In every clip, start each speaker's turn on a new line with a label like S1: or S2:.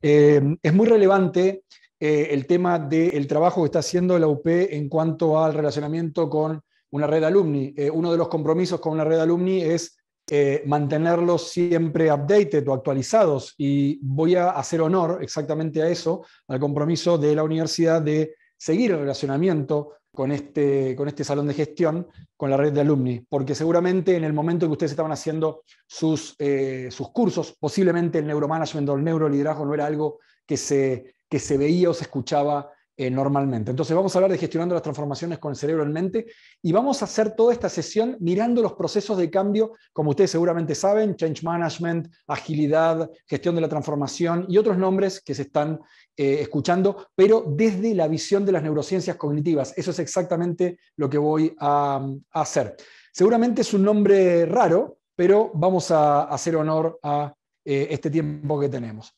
S1: Em, es muy relevante eh, el tema del trabajo que está haciendo la UP en cuanto al relacionamiento con una red alumni. Eh, uno de los compromisos con una red alumni es eh, mantenerlos siempre updated o actualizados y voy a hacer honor exactamente a eso, al compromiso de la universidad de seguir el relacionamiento con este, con este salón de gestión, con la red de alumni, porque seguramente en el momento que ustedes estaban haciendo sus, eh, sus cursos, posiblemente el neuromanagement o el neuroliderazgo no era algo que se, que se veía o se escuchaba eh, normalmente. Entonces vamos a hablar de gestionando las transformaciones con el cerebro en mente y vamos a hacer toda esta sesión mirando los procesos de cambio, como ustedes seguramente saben, change management, agilidad, gestión de la transformación y otros nombres que se están eh, escuchando, pero desde la visión de las neurociencias cognitivas. Eso es exactamente lo que voy a, mm, hacer. Seguramente es un nombre raro, pero vamos a, hacer honor a eh, este tiempo que tenemos.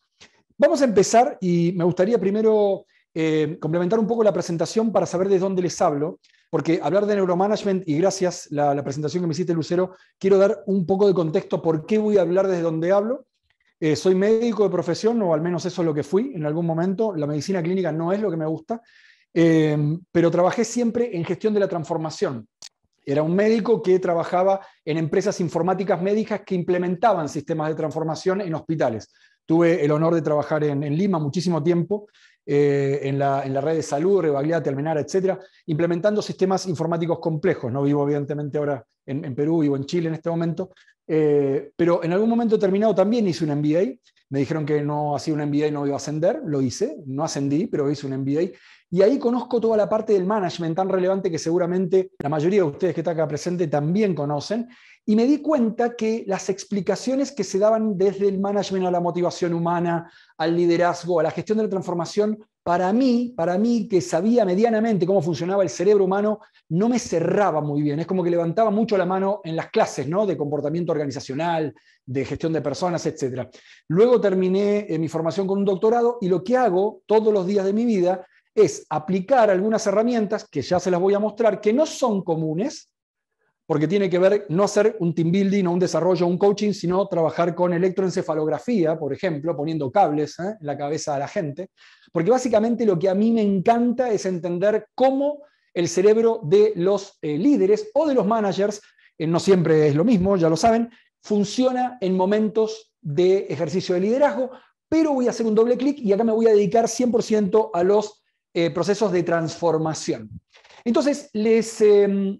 S1: Vamos a empezar y me gustaría primero eh, complementar un poco la presentación para saber de dónde les hablo, porque hablar de neuromanagement, y gracias a la presentación que me hiciste, Lucero, quiero dar un poco de contexto por qué voy a hablar desde dónde hablo eh, soy médico de profesión, o al menos eso es lo que fui en algún momento. La medicina clínica no es lo que me gusta, eh, pero trabajé siempre en gestión de la transformación. Era un médico que trabajaba en empresas informáticas médicas que implementaban sistemas de transformación en hospitales. Tuve el honor de trabajar en, Lima muchísimo tiempo, eh, en, la, red de salud, Rebagliate, Almenara, etcétera, implementando sistemas informáticos complejos. No vivo, evidentemente, ahora en, en Perú, vivo en Chile en este momento, eh, pero en algún momento terminado también hice un MBA. Me dijeron que no hacía un MBA y no iba a ascender. Lo hice, no ascendí, pero hice un MBA. Y ahí conozco toda la parte del management tan relevante que seguramente la mayoría de ustedes que están acá presente también conocen. Y me di cuenta que las explicaciones que se daban desde el management a la motivación humana, al liderazgo, a la gestión de la transformación, para mí, para mí que sabía medianamente cómo funcionaba el cerebro humano, no me cerraba muy bien. Es como que levantaba mucho la mano en las clases, ¿no? De comportamiento organizacional, de gestión de personas, etc. Luego terminé eh, mi formación con un doctorado y lo que hago todos los días de mi vida es aplicar algunas herramientas que ya se las voy a mostrar, que no son comunes, porque tiene que ver no hacer un team building o un desarrollo, un coaching, sino trabajar con electroencefalografía, por ejemplo, poniendo cables ¿eh? en la cabeza de la gente, porque básicamente lo que a mí me encanta es entender cómo el cerebro de los eh, líderes o de los managers, eh, no siempre es lo mismo, ya lo saben, funciona en momentos de ejercicio de liderazgo, pero voy a hacer un doble clic y acá me voy a dedicar 100% a los procesos de transformación. Entonces, les, em,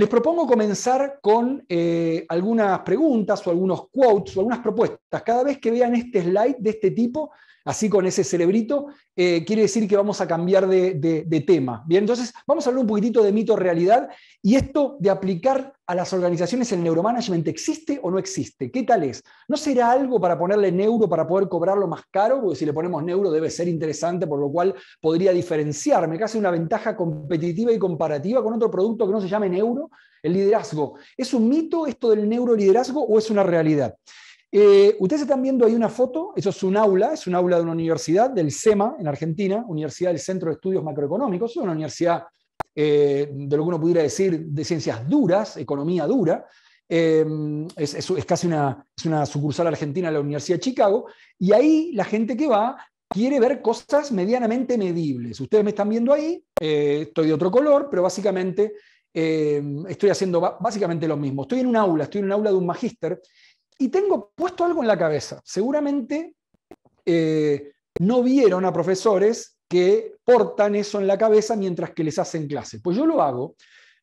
S1: les propongo comenzar con eh, algunas preguntas o algunos quotes o algunas propuestas. Cada vez que vean este slide de este tipo, así con ese cerebrito, eh, quiere decir que vamos a cambiar de, tema. Bien, entonces vamos a hablar un poquitito de mito realidad y esto de aplicar a las organizaciones el neuromanagement, ¿existe o no existe? ¿Qué tal es? ¿No será algo para ponerle neuro para poder cobrarlo más caro? Porque si le ponemos neuro debe ser interesante, por lo cual podría diferenciarme, casi una ventaja competitiva y comparativa con otro producto que no se llame neuro, el liderazgo. ¿Es un mito esto del neuroliderazgo o es una realidad? Eh, ustedes están viendo ahí una foto, eso es un aula, es un aula de una universidad, del SEMA, en Argentina, Universidad del Centro de Estudios Macroeconómicos, es una universidad eh, de lo que uno pudiera decir de ciencias duras, economía dura. Eh, es, casi una, sucursal argentina de la Universidad de Chicago, y ahí la gente que va quiere ver cosas medianamente medibles. Ustedes me están viendo ahí, estoy de otro color, pero básicamente estoy haciendo básicamente lo mismo. Estoy en un aula, estoy en un aula de un magíster y tengo puesto algo en la cabeza. Seguramente eh, no vieron a profesores que portan eso en la cabeza mientras que les hacen clase. Pues yo lo hago.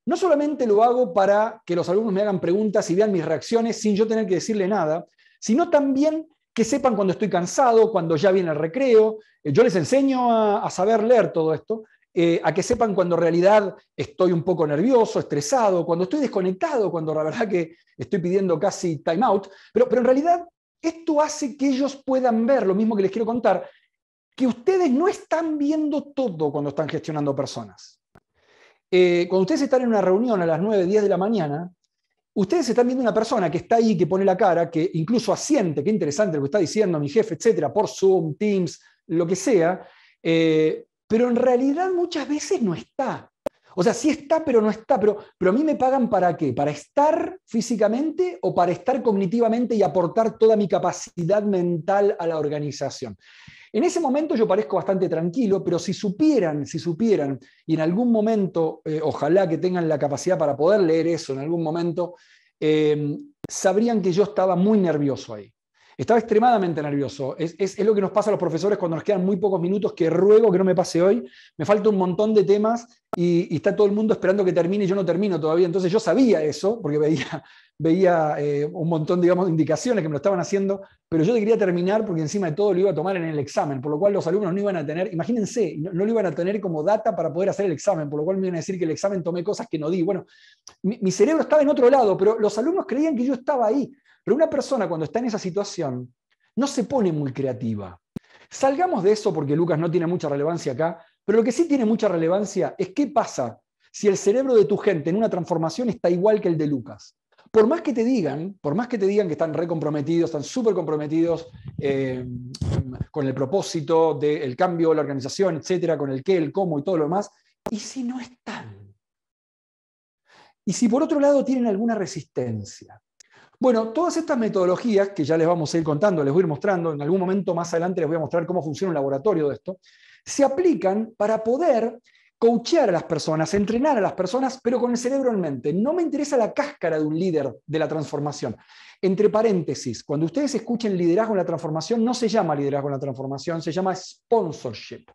S1: No solamente lo hago para que los alumnos me hagan preguntas y vean mis reacciones sin yo tener que decirle nada, sino también que sepan cuando estoy cansado, cuando ya viene el recreo. Eh, yo les enseño a saber leer todo esto, eh, a que sepan cuando en realidad estoy un poco nervioso, estresado, cuando estoy desconectado, cuando la verdad que estoy pidiendo casi time out, pero, pero en realidad esto hace que ellos puedan ver, lo mismo que les quiero contar, que ustedes no están viendo todo cuando están gestionando personas. Eh, cuando ustedes están en una reunión a las 9, 10 de la mañana, ustedes están viendo una persona que está ahí, que pone la cara, que incluso asiente, qué interesante lo que está diciendo mi jefe, etcétera, por Zoom, Teams, lo que sea, eh, pero en realidad muchas veces no está. O sea, sí está, pero no está. Pero, pero a mí me pagan para qué? ¿Para estar físicamente o para estar cognitivamente y aportar toda mi capacidad mental a la organización? En ese momento yo parezco bastante tranquilo, pero si supieran, si supieran, y en algún momento, eh, ojalá que tengan la capacidad para poder leer eso en algún momento, eh, sabrían que yo estaba muy nervioso ahí. Estaba extremadamente nervioso. Es, lo que nos pasa a los profesores cuando nos quedan muy pocos minutos, que ruego que no me pase hoy. Me falta un montón de temas y, está todo el mundo esperando que termine y yo no termino todavía. Entonces yo sabía eso, porque veía, veía eh, un montón, digamos, de indicaciones que me lo estaban haciendo, pero yo quería terminar porque encima de todo lo iba a tomar en el examen, por lo cual los alumnos no iban a tener, imagínense, no, lo iban a tener como data para poder hacer el examen, por lo cual me iban a decir que el examen tomé cosas que no di. Bueno, mi cerebro estaba en otro lado, pero los alumnos creían que yo estaba ahí. Pero una persona cuando está en esa situación no se pone muy creativa. Salgamos de eso porque Lucas no tiene mucha relevancia acá, pero lo que sí tiene mucha relevancia es qué pasa si el cerebro de tu gente en una transformación está igual que el de Lucas. Por más que te digan, por más que te digan que están re están súper comprometidos eh, con el propósito del de cambio, la organización, etcétera, con el qué, el cómo y todo lo demás, ¿y si no están? Y si por otro lado tienen alguna resistencia, bueno, todas estas metodologías que ya les vamos a ir contando, les voy a ir mostrando, en algún momento más adelante les voy a mostrar cómo funciona un laboratorio de esto, se aplican para poder coachear a las personas, entrenar a las personas, pero con el cerebro en mente. No me interesa la cáscara de un líder de la transformación. Entre paréntesis, cuando ustedes escuchen liderazgo en la transformación, no se llama liderazgo en la transformación, se llama sponsorship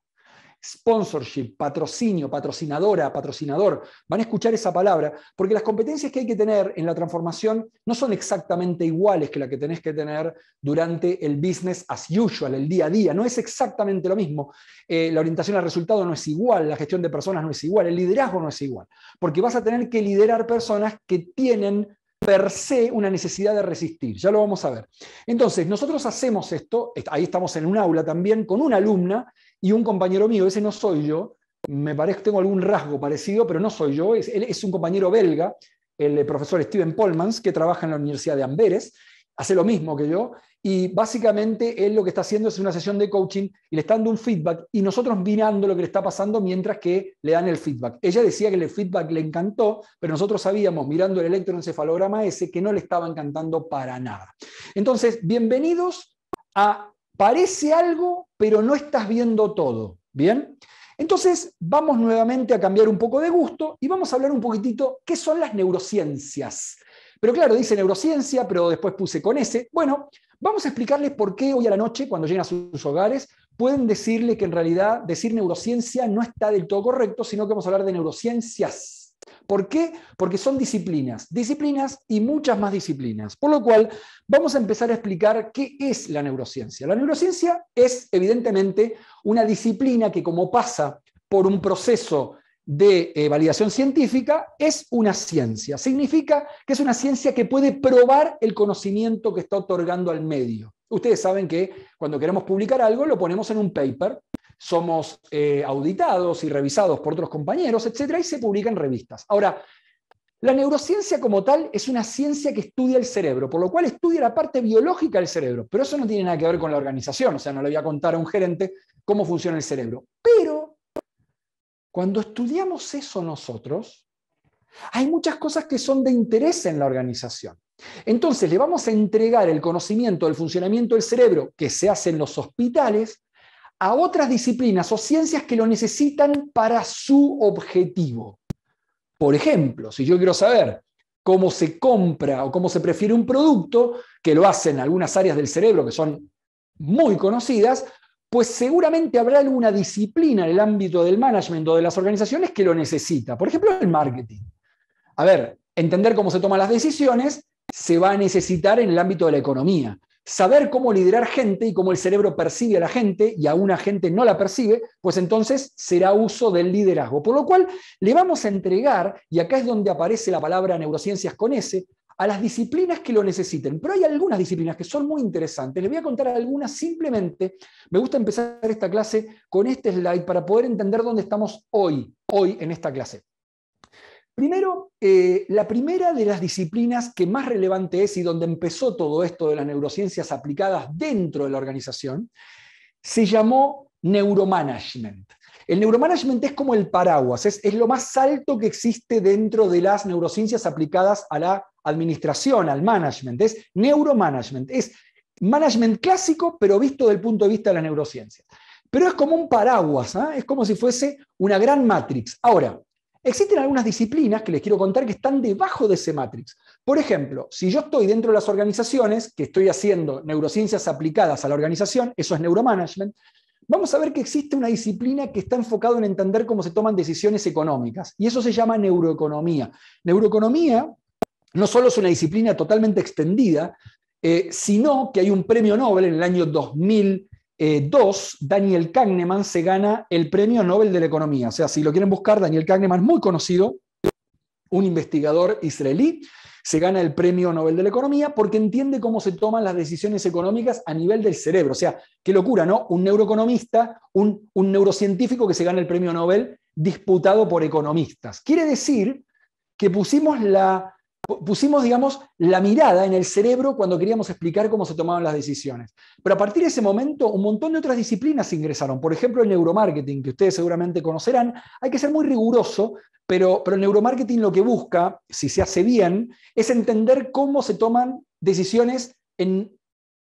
S1: sponsorship, patrocinio, patrocinadora, patrocinador. Van a escuchar esa palabra, porque las competencias que hay que tener en la transformación no son exactamente iguales que las que tenés que tener durante el business as usual, el día a día. No es exactamente lo mismo. Eh, la orientación al resultado no es igual, la gestión de personas no es igual, el liderazgo no es igual, porque vas a tener que liderar personas que tienen per se una necesidad de resistir. Ya lo vamos a ver. Entonces, nosotros hacemos esto, ahí estamos en un aula también, con una alumna y un compañero mío, ese no soy yo, me parece tengo algún rasgo parecido, pero no soy yo, es, él es un compañero belga, el eh, profesor Steven Polmans, que trabaja en la Universidad de Amberes, hace lo mismo que yo, y básicamente él lo que está haciendo es una sesión de coaching y le está dando un feedback y nosotros mirando lo que le está pasando mientras que le dan el feedback. Ella decía que el feedback le encantó, pero nosotros sabíamos mirando el electroencefalograma ese que no le estaba encantando para nada. Entonces, bienvenidos a parece algo, pero no estás viendo todo. ¿Bien? Entonces, vamos nuevamente a cambiar un poco de gusto y vamos a hablar un poquitito qué son las neurociencias. Pero claro, dice neurociencia, pero después puse con S. Bueno, vamos a explicarles por qué hoy a la noche, cuando lleguen a sus hogares, pueden decirle que en realidad decir neurociencia no está del todo correcto, sino que vamos a hablar de neurociencias. ¿Por qué? Porque son disciplinas, disciplinas y muchas más disciplinas. Por lo cual, vamos a empezar a explicar qué es la neurociencia. La neurociencia es, evidentemente, una disciplina que como pasa por un proceso de eh, validación científica, es una ciencia. Significa que es una ciencia que puede probar el conocimiento que está otorgando al medio. Ustedes saben que cuando queremos publicar algo, lo ponemos en un paper somos eh, auditados y revisados por otros compañeros, etcétera, y se publica en revistas. Ahora, la neurociencia como tal es una ciencia que estudia el cerebro, por lo cual estudia la parte biológica del cerebro, pero eso no tiene nada que ver con la organización, o sea, no le voy a contar a un gerente cómo funciona el cerebro. Pero cuando estudiamos eso nosotros, hay muchas cosas que son de interés en la organización. Entonces, le vamos a entregar el conocimiento del funcionamiento del cerebro que se hace en los hospitales a otras disciplinas o ciencias que lo necesitan para su objetivo. Por ejemplo, si yo quiero saber cómo se compra o cómo se prefiere un producto, que lo hacen algunas áreas del cerebro que son muy conocidas, pues seguramente habrá alguna disciplina en el ámbito del management o de las organizaciones que lo necesita. Por ejemplo, el marketing. A ver, entender cómo se toman las decisiones se va a necesitar en el ámbito de la economía saber cómo liderar gente y cómo el cerebro percibe a la gente y a una gente no la percibe, pues entonces será uso del liderazgo. Por lo cual le vamos a entregar, y acá es donde aparece la palabra neurociencias con S, a las disciplinas que lo necesiten. Pero hay algunas disciplinas que son muy interesantes. Les voy a contar algunas simplemente. Me gusta empezar esta clase con este slide para poder entender dónde estamos hoy, hoy en esta clase. Primero, eh, la primera de las disciplinas que más relevante es y donde empezó todo esto de las neurociencias aplicadas dentro de la organización, se llamó neuromanagement. El neuromanagement es como el paraguas, es, lo más alto que existe dentro de las neurociencias aplicadas a la administración, al management. Es neuromanagement, es management clásico, pero visto desde el punto de vista de la neurociencia. Pero es como un paraguas, ¿ah? es como si fuese una gran matrix. Ahora, Existen algunas disciplinas que les quiero contar que están debajo de ese matrix. Por ejemplo, si yo estoy dentro de las organizaciones, que estoy haciendo neurociencias aplicadas a la organización, eso es neuromanagement, vamos a ver que existe una disciplina que está enfocada en entender cómo se toman decisiones económicas, y eso se llama neuroeconomía. Neuroeconomía no solo es una disciplina totalmente extendida, eh, sino que hay un premio Nobel en el año 2000 eh, dos, Daniel Kahneman se gana el Premio Nobel de la Economía. O sea, si lo quieren buscar, Daniel Kahneman es muy conocido, un investigador israelí, se gana el Premio Nobel de la Economía porque entiende cómo se toman las decisiones económicas a nivel del cerebro. O sea, qué locura, ¿no? Un neuroeconomista, un, un neurocientífico que se gana el Premio Nobel disputado por economistas. Quiere decir que pusimos la, pusimos, digamos, la mirada en el cerebro cuando queríamos explicar cómo se tomaban las decisiones. Pero a partir de ese momento, un montón de otras disciplinas ingresaron. Por ejemplo, el neuromarketing, que ustedes seguramente conocerán. Hay que ser muy riguroso, pero, pero el neuromarketing lo que busca, si se hace bien, es entender cómo se toman decisiones en,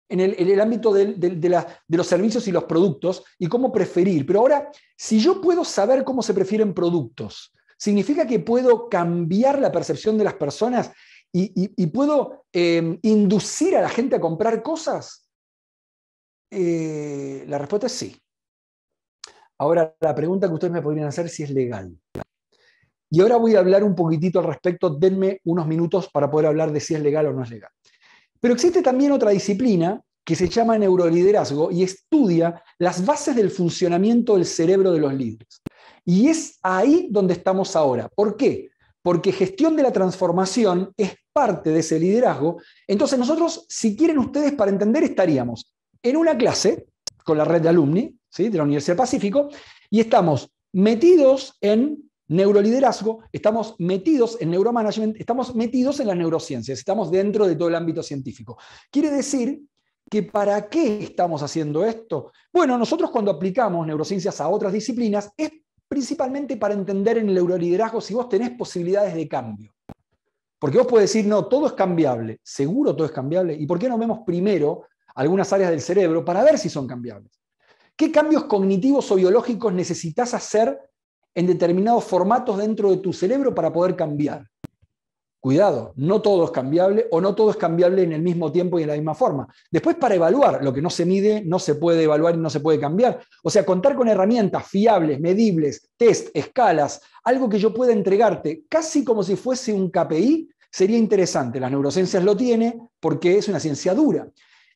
S1: el, ámbito de los servicios y los productos y cómo preferir. Pero ahora, si yo puedo saber cómo se prefieren productos, significa que puedo cambiar la percepción de las personas y, puedo em, inducir a la gente a comprar cosas. Eh, la respuesta es sí. Ahora, la pregunta que ustedes me podrían hacer es si es legal. Y ahora voy a hablar un poquitito al respecto, denme unos minutos para poder hablar de si es legal o no es legal. Pero existe también otra disciplina que se llama neuroliderazgo y estudia las bases del funcionamiento del cerebro de los líderes. Y es ahí donde estamos ahora. ¿Por qué? Porque gestión de la transformación es parte de ese liderazgo. Entonces nosotros, si quieren ustedes para entender, estaríamos en una clase con la red de alumni de la Universidad Pacífico y estamos metidos en neuroliderazgo, estamos metidos en neuromanagement, estamos metidos en las neurociencias, estamos dentro de todo el ámbito científico. Quiere decir que para qué estamos haciendo esto? Bueno, nosotros cuando aplicamos neurociencias a otras disciplinas es principalmente para entender en el euroliderazgo si vos tenés posibilidades de cambio. Porque vos podés decir, no, todo es cambiable, seguro todo es cambiable, ¿y por qué no vemos primero algunas áreas del cerebro para ver si son cambiables? ¿Qué cambios cognitivos o biológicos necesitas hacer en determinados formatos dentro de tu cerebro para poder cambiar? Cuidado, no todo es cambiable o no todo es cambiable en el mismo tiempo y en la misma forma. Después, para evaluar, lo que no se mide no se puede evaluar y no se puede cambiar. O sea, contar con herramientas fiables, medibles, test, escalas, algo que yo pueda entregarte casi como si fuese un KPI, sería interesante. Las neurociencias lo tienen porque es una ciencia dura.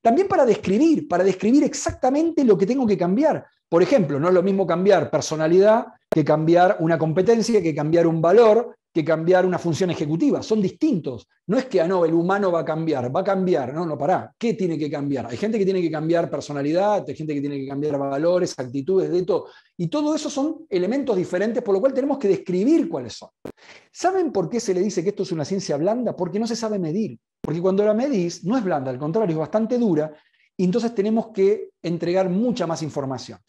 S1: También para describir, para describir exactamente lo que tengo que cambiar. Por ejemplo, no es lo mismo cambiar personalidad que cambiar una competencia, que cambiar un valor, que cambiar una función ejecutiva. Son distintos. No es que, a ah, no, el humano va a cambiar, va a cambiar. No, no, pará. ¿Qué tiene que cambiar? Hay gente que tiene que cambiar personalidad, hay gente que tiene que cambiar valores, actitudes, de todo. Y todo eso son elementos diferentes, por lo cual tenemos que describir cuáles son. ¿Saben por qué se le dice que esto es una ciencia blanda? Porque no se sabe medir. Porque cuando la medís, no es blanda, al contrario, es bastante dura y entonces tenemos que entregar mucha más información.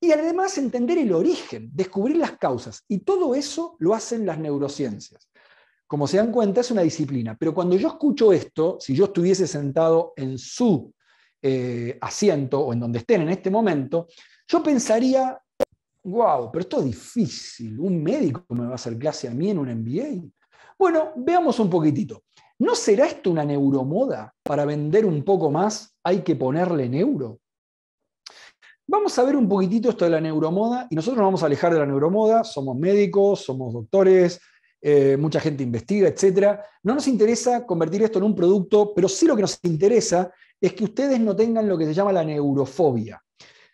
S1: Y además entender el origen, descubrir las causas. Y todo eso lo hacen las neurociencias. Como se dan cuenta, es una disciplina. Pero cuando yo escucho esto, si yo estuviese sentado en su eh, asiento o en donde estén en este momento, yo pensaría, wow, pero esto es difícil. ¿Un médico me va a hacer clase a mí en un MBA? Bueno, veamos un poquitito. ¿No será esto una neuromoda? Para vender un poco más hay que ponerle neuro. Vamos a ver un poquitito esto de la neuromoda y nosotros nos vamos a alejar de la neuromoda, somos médicos, somos doctores, eh, mucha gente investiga, etc. No nos interesa convertir esto en un producto, pero sí lo que nos interesa es que ustedes no tengan lo que se llama la neurofobia.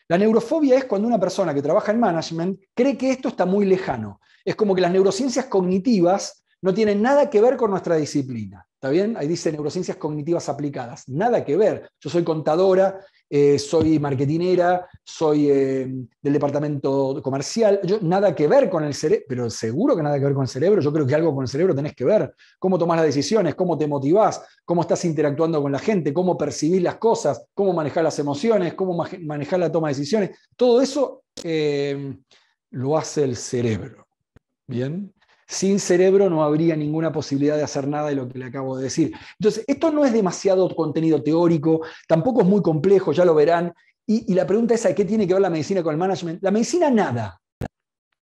S1: La neurofobia es cuando una persona que trabaja en management cree que esto está muy lejano. Es como que las neurociencias cognitivas no tienen nada que ver con nuestra disciplina. ¿Está bien? Ahí dice neurociencias cognitivas aplicadas. Nada que ver. Yo soy contadora, eh, soy marketinera, soy eh, del departamento comercial. Yo, nada que ver con el cerebro, pero seguro que nada que ver con el cerebro. Yo creo que algo con el cerebro tenés que ver. Cómo tomás las decisiones, cómo te motivás, cómo estás interactuando con la gente, cómo percibís las cosas, cómo manejar las emociones, cómo manejar la toma de decisiones. Todo eso eh, lo hace el cerebro. ¿Bien? Sin cerebro no habría ninguna posibilidad de hacer nada de lo que le acabo de decir. Entonces, esto no es demasiado contenido teórico, tampoco es muy complejo, ya lo verán. Y, la pregunta es, qué tiene que ver la medicina con el management? La medicina nada,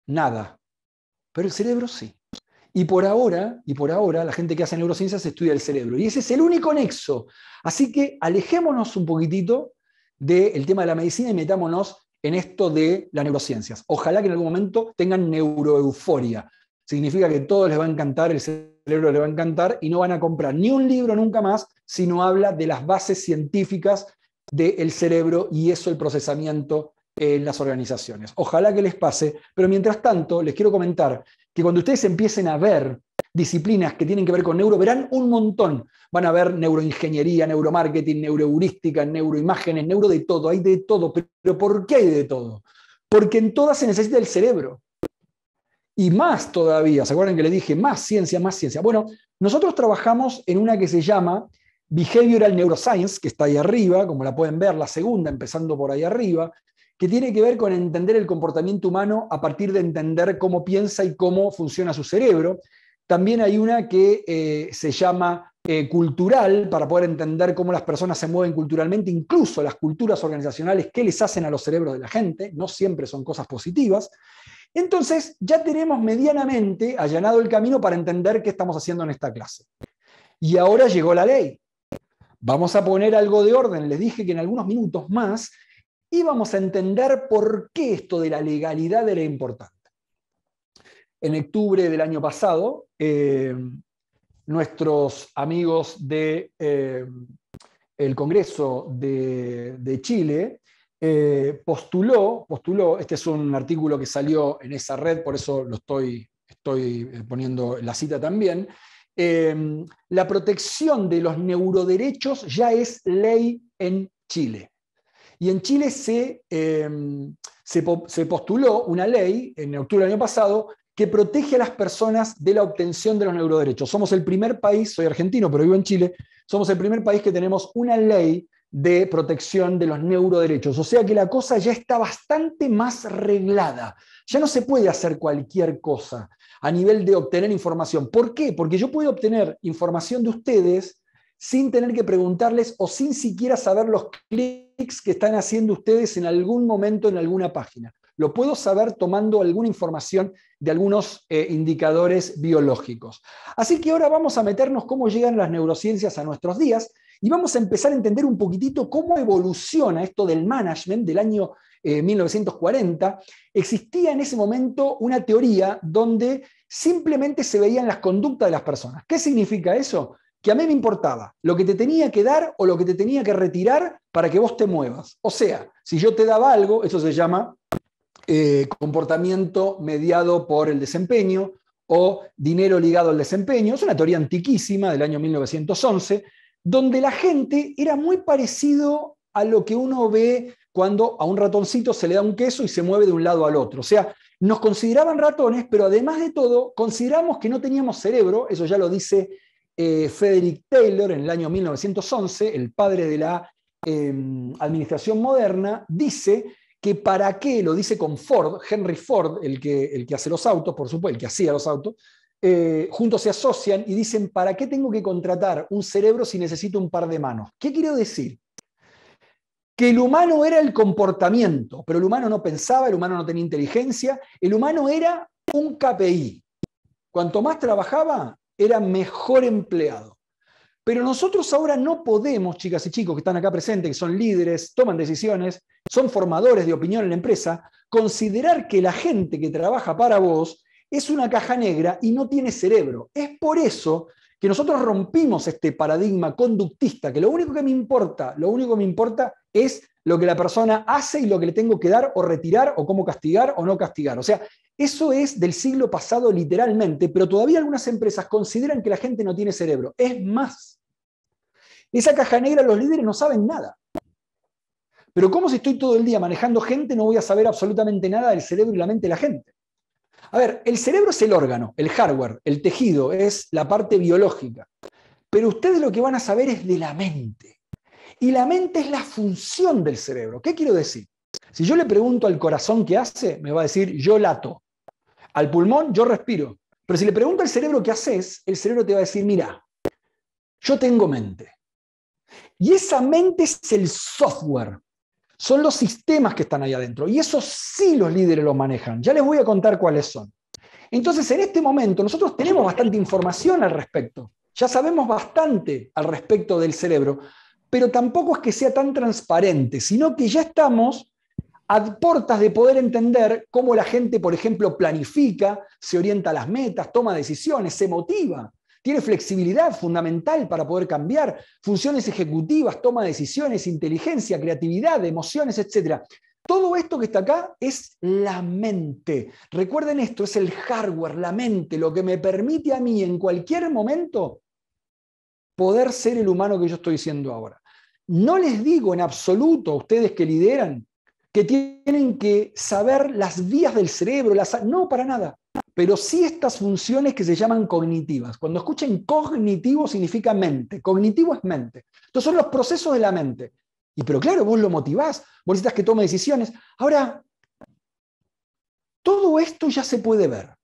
S1: nada. Pero el cerebro sí. Y por ahora, y por ahora, la gente que hace neurociencias estudia el cerebro. Y ese es el único nexo. Así que alejémonos un poquitito del tema de la medicina y metámonos en esto de las neurociencias. Ojalá que en algún momento tengan neuroeuforia, significa que todos les va a encantar, el cerebro les va a encantar y no van a comprar ni un libro nunca más si no habla de las bases científicas del cerebro y eso el procesamiento en las organizaciones. Ojalá que les pase, pero mientras tanto les quiero comentar que cuando ustedes empiecen a ver disciplinas que tienen que ver con neuro, verán un montón. Van a ver neuroingeniería, neuromarketing, neuroheurística, neuroimágenes, neuro de todo, hay de todo. Pero ¿por qué hay de todo? Porque en todas se necesita el cerebro y más todavía. ¿Se acuerdan que le dije más ciencia, más ciencia? Bueno, nosotros trabajamos en una que se llama Behavioral Neuroscience, que está ahí arriba, como la pueden ver, la segunda, empezando por ahí arriba, que tiene que ver con entender el comportamiento humano a partir de entender cómo piensa y cómo funciona su cerebro. También hay una que eh, se llama eh, cultural, para poder entender cómo las personas se mueven culturalmente, incluso las culturas organizacionales, qué les hacen a los cerebros de la gente, no siempre son cosas positivas. Entonces, ya tenemos medianamente allanado el camino para entender qué estamos haciendo en esta clase. Y ahora llegó la ley. Vamos a poner algo de orden. Les dije que en algunos minutos más íbamos a entender por qué esto de la legalidad era importante. En octubre del año pasado, eh, nuestros amigos del de, eh, el Congreso de Chile eh, postuló, postuló, este es un artículo que salió en esa red, por eso lo estoy, estoy eh, poniendo la cita también, eh, la protección de los neuroderechos ya es ley en Chile. Y en Chile se, se, se, postuló una ley en octubre del año pasado que protege a las personas de la obtención de los neuroderechos. Somos el primer país, soy argentino, pero vivo en Chile, somos el primer país que tenemos una ley de protección de los neuroderechos. O sea que la cosa ya está bastante más reglada. Ya no se puede hacer cualquier cosa a nivel de obtener información. ¿Por qué? Porque yo puedo obtener información de ustedes sin tener que preguntarles o sin siquiera saber los clics que están haciendo ustedes en algún momento en alguna página. Lo puedo saber tomando alguna información de algunos eh, indicadores biológicos. Así que ahora vamos a meternos cómo llegan las neurociencias a nuestros días y vamos a empezar a entender un poquitito cómo evoluciona esto del management del año 1940. Eh, Existía en ese momento una teoría donde simplemente se veían las conductas de las personas. ¿Qué significa eso? Que a mí me importaba lo que te tenía que dar o lo que te tenía que retirar para que vos te muevas. O sea, si yo te daba algo, eso se llama eh, comportamiento mediado por el desempeño o dinero ligado al desempeño. Es una teoría antiquísima del año 1911, donde la gente era muy parecido a lo que uno ve cuando a un ratoncito se le da un queso y se mueve de un lado al otro. O sea, nos consideraban ratones, pero además de todo, consideramos que no teníamos cerebro, eso ya lo dice eh, Frederick Taylor en el año 1911, el padre de la em, administración moderna, dice que para qué, lo dice con Ford, Henry Ford, el que, el que hace los autos, por supuesto, el que hacía los autos, eh, juntos se asocian y dicen, ¿para qué tengo que contratar un cerebro si necesito un par de manos? ¿Qué quiero decir? que el humano era el comportamiento, pero el humano no pensaba, el humano no tenía inteligencia, el humano era un KPI. Cuanto más trabajaba, era mejor empleado. Pero nosotros ahora no podemos, chicas y chicos que están acá presentes, que son líderes, toman decisiones, son formadores de opinión en la empresa, considerar que la gente que trabaja para vos es una caja negra y no tiene cerebro. Es por eso que nosotros rompimos este paradigma conductista, que lo único que me importa, lo único que me importa es lo que la persona hace y lo que le tengo que dar o retirar o cómo castigar o no castigar. O sea, eso es del siglo pasado literalmente, pero todavía algunas empresas consideran que la gente no tiene cerebro. Es más, esa caja negra los líderes no saben nada. Pero ¿cómo si estoy todo el día manejando gente, no voy a saber absolutamente nada del cerebro y la mente de la gente. A ver, el cerebro es el órgano, el hardware, el tejido, es la parte biológica. Pero ustedes lo que van a saber es de la mente. Y la mente es la función del cerebro. ¿Qué quiero decir? Si yo le pregunto al corazón qué hace, me va a decir yo lato. Al pulmón yo respiro. Pero si le pregunto al cerebro qué haces, el cerebro te va a decir, mira, yo tengo mente. Y esa mente es el software, son los sistemas que están ahí adentro. Y eso sí los líderes los manejan. Ya les voy a contar cuáles son. Entonces, en este momento, nosotros tenemos bastante información al respecto. Ya sabemos bastante al respecto del cerebro, pero tampoco es que sea tan transparente, sino que ya estamos a portas de poder entender cómo la gente, por ejemplo, planifica, se orienta a las metas, toma decisiones, se motiva tiene flexibilidad fundamental para poder cambiar, funciones ejecutivas, toma de decisiones, inteligencia, creatividad, emociones, etc. Todo esto que está acá es la mente. Recuerden esto, es el hardware, la mente, lo que me permite a mí en cualquier momento poder ser el humano que yo estoy siendo ahora. No les digo en absoluto a ustedes que lideran que tienen que saber las vías del cerebro, no, para nada pero sí estas funciones que se llaman cognitivas. Cuando escuchen cognitivo significa mente, cognitivo es mente. Entonces son los procesos de la mente. Y pero claro, vos lo motivás, vos necesitas que tome decisiones. Ahora, todo esto ya se puede ver.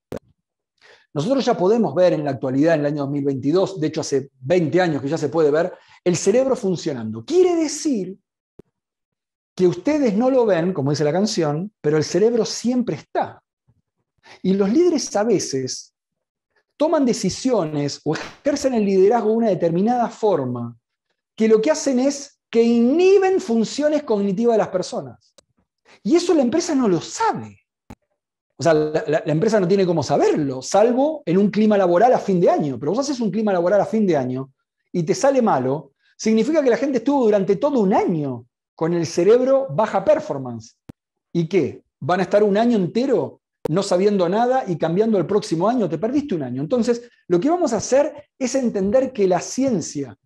S1: Nosotros ya podemos ver en la actualidad, en el año 2022, de hecho hace 20 años que ya se puede ver, el cerebro funcionando. Quiere decir que ustedes no lo ven, como dice la canción, pero el cerebro siempre está. Y los líderes a veces toman decisiones o ejercen el liderazgo de una determinada forma, que lo que hacen es que inhiben funciones cognitivas de las personas. Y eso la empresa no lo sabe. O sea, la, empresa no tiene cómo saberlo, salvo en un clima laboral a fin de año. Pero vos haces un clima laboral a fin de año y te sale malo, significa que la gente estuvo durante todo un año con el cerebro baja performance. ¿Y qué? ¿Van a estar un año entero no sabiendo nada y cambiando el próximo año, te perdiste un año. Entonces, lo que vamos a hacer es entender que la ciencia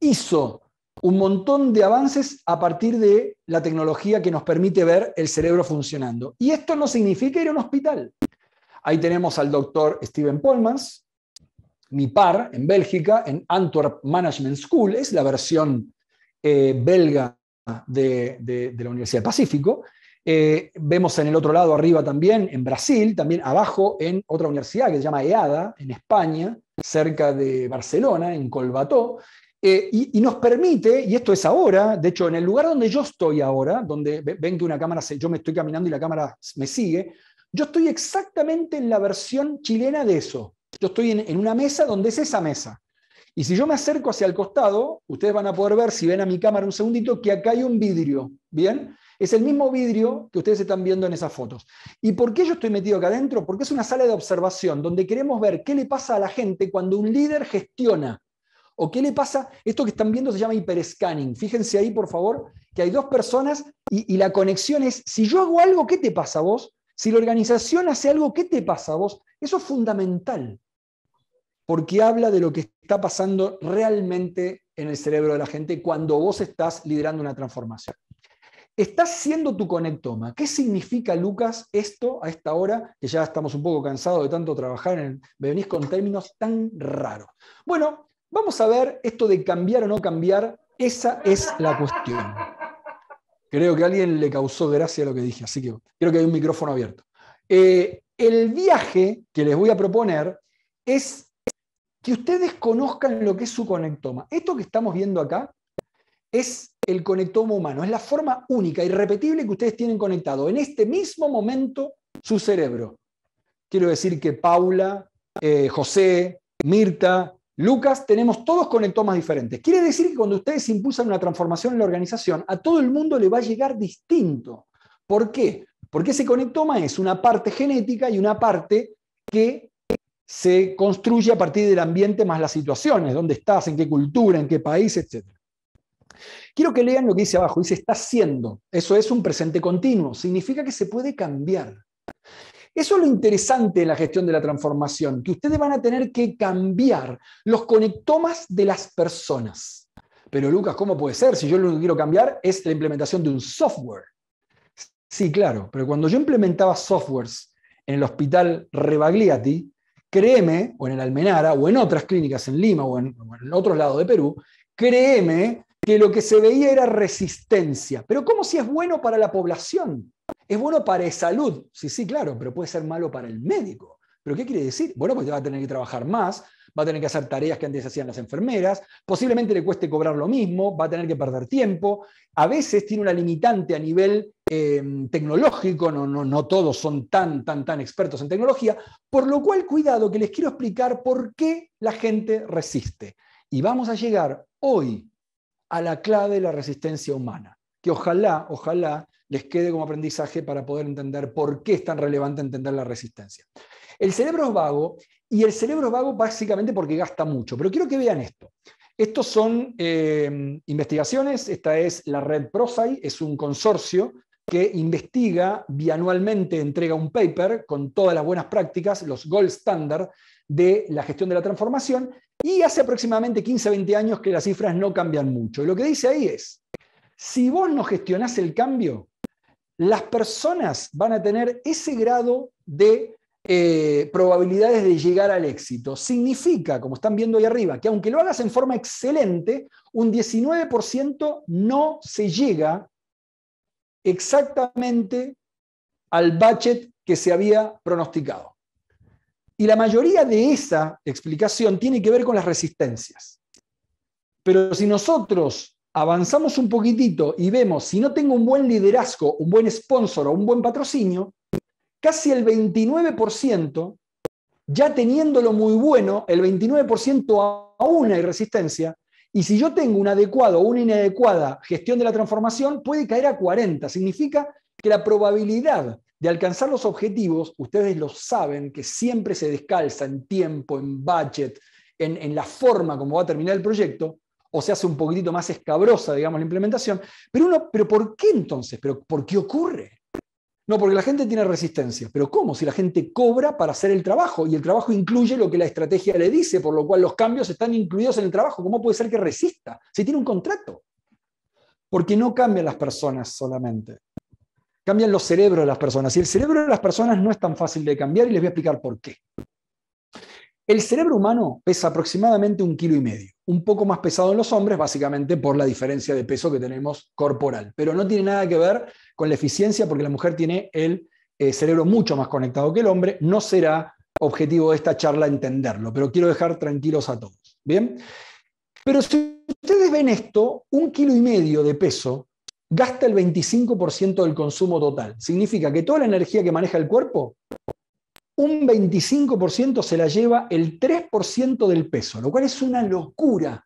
S1: hizo un montón de avances a partir de la tecnología que nos permite ver el cerebro funcionando. Y esto no significa ir a un hospital. Ahí tenemos al doctor Steven Polmans, mi par en Bélgica, en Antwerp Management School, es la versión eh, belga de, de la Universidad del Pacífico, eh, vemos en el otro lado arriba también, en Brasil, también abajo en otra universidad que se llama EADA, en España, cerca de Barcelona, en Colbató. Eh, y, nos permite, y esto es ahora, de hecho, en el lugar donde yo estoy ahora, donde ven que una cámara, yo me estoy caminando y la cámara me sigue, yo estoy exactamente en la versión chilena de eso. Yo estoy en, en una mesa donde es esa mesa. Y si yo me acerco hacia el costado, ustedes van a poder ver, si ven a mi cámara un segundito, que acá hay un vidrio, ¿bien? Es el mismo vidrio que ustedes están viendo en esas fotos. ¿Y por qué yo estoy metido acá adentro? Porque es una sala de observación donde queremos ver qué le pasa a la gente cuando un líder gestiona. ¿O qué le pasa? Esto que están viendo se llama hiperscanning. Fíjense ahí, por favor, que hay dos personas y, y la conexión es, si yo hago algo, ¿qué te pasa a vos? Si la organización hace algo, ¿qué te pasa a vos? Eso es fundamental, porque habla de lo que está pasando realmente en el cerebro de la gente cuando vos estás liderando una transformación. Estás siendo tu conectoma. ¿Qué significa, Lucas, esto a esta hora? Que ya estamos un poco cansados de tanto trabajar, en el, venís con términos tan raros. Bueno, vamos a ver esto de cambiar o no cambiar. Esa es la cuestión. Creo que alguien le causó gracia lo que dije, así que creo que hay un micrófono abierto. Eh, el viaje que les voy a proponer es que ustedes conozcan lo que es su conectoma. Esto que estamos viendo acá es el conectoma humano. Es la forma única, irrepetible que ustedes tienen conectado en este mismo momento su cerebro. Quiero decir que Paula, eh, José, Mirta, Lucas, tenemos todos conectomas diferentes. Quiere decir que cuando ustedes impulsan una transformación en la organización, a todo el mundo le va a llegar distinto. ¿Por qué? Porque ese conectoma es una parte genética y una parte que se construye a partir del ambiente más las situaciones, dónde estás, en qué cultura, en qué país, etc. Quiero que lean lo que dice abajo. Dice, está siendo. Eso es un presente continuo. Significa que se puede cambiar. Eso es lo interesante en la gestión de la transformación, que ustedes van a tener que cambiar los conectomas de las personas. Pero Lucas, ¿cómo puede ser? Si yo lo que quiero cambiar es la implementación de un software. Sí, claro, pero cuando yo implementaba softwares en el hospital Rebagliati, créeme, o en el Almenara, o en otras clínicas en Lima, o en otros lados de Perú, créeme que lo que se veía era resistencia. Pero ¿cómo si es bueno para la población? Es bueno para salud. Sí, sí, claro, pero puede ser malo para el médico. ¿Pero qué quiere decir? Bueno, pues va a tener que trabajar más, va a tener que hacer tareas que antes hacían las enfermeras, posiblemente le cueste cobrar lo mismo, va a tener que perder tiempo, a veces tiene una limitante a nivel em, tecnológico, no, no, no todos son tan, tan, tan expertos en tecnología, por lo cual cuidado que les quiero explicar por qué la gente resiste. Y vamos a llegar hoy a la clave de la resistencia humana, que ojalá, ojalá les quede como aprendizaje para poder entender por qué es tan relevante entender la resistencia. El cerebro es vago y el cerebro es vago básicamente porque gasta mucho, pero quiero que vean esto. Estos son em, investigaciones, esta es la red ProSci, es un consorcio que investiga bianualmente, entrega un paper con todas las buenas prácticas, los gold standard de la gestión de la transformación, y hace aproximadamente 15, 20 años que las cifras no cambian mucho. Y lo que dice ahí es, si vos no gestionás el cambio, las personas van a tener ese grado de eh, probabilidades de llegar al éxito. Significa, como están viendo ahí arriba, que aunque lo hagas en forma excelente, un 19% no se llega exactamente al budget que se había pronosticado. Y la mayoría de esa explicación tiene que ver con las resistencias. Pero si nosotros avanzamos un poquitito y vemos, si no tengo un buen liderazgo, un buen sponsor o un buen patrocinio, casi el 29%, ya teniéndolo muy bueno, el 29% aún hay resistencia, y si yo tengo un adecuado o una inadecuada gestión de la transformación, puede caer a 40. Significa que la probabilidad de alcanzar los objetivos, ustedes lo saben, que siempre se descalza en tiempo, en budget, en, la forma como va a terminar el proyecto, o se hace un poquitito más escabrosa, digamos, la implementación. Pero uno, ¿pero por qué entonces? ¿Pero por qué ocurre? No, porque la gente tiene resistencia. ¿Pero cómo? Si la gente cobra para hacer el trabajo y el trabajo incluye lo que la estrategia le dice, por lo cual los cambios están incluidos en el trabajo. ¿Cómo puede ser que resista? Si tiene un contrato. Porque no cambian las personas solamente cambian los cerebros de las personas. Y el cerebro de las personas no es tan fácil de cambiar y les voy a explicar por qué. El cerebro humano pesa aproximadamente un kilo y medio, un poco más pesado en los hombres, básicamente por la diferencia de peso que tenemos corporal, pero no tiene nada que ver con la eficiencia porque la mujer tiene el eh, cerebro mucho más conectado que el hombre. No será objetivo de esta charla entenderlo, pero quiero dejar tranquilos a todos. Bien, pero si ustedes ven esto, un kilo y medio de peso gasta el 25% del consumo total. Significa que toda la energía que maneja el cuerpo, un 25% se la lleva el 3% del peso, lo cual es una locura.